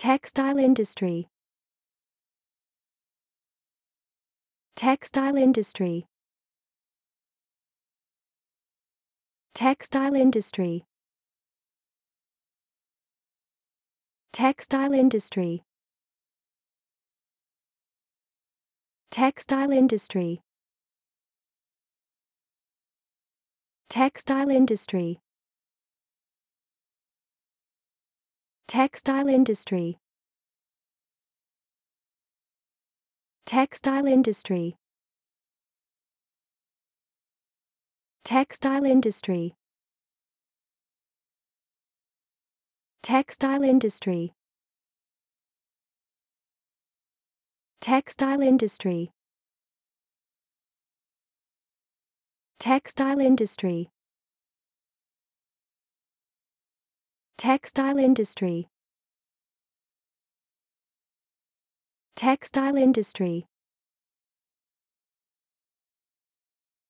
Textile industry Textile industry Textile industry Textile industry Textile industry Textile industry Textile industry Textile industry Textile industry Textile industry Textile industry Textile industry Textile industry Textile industry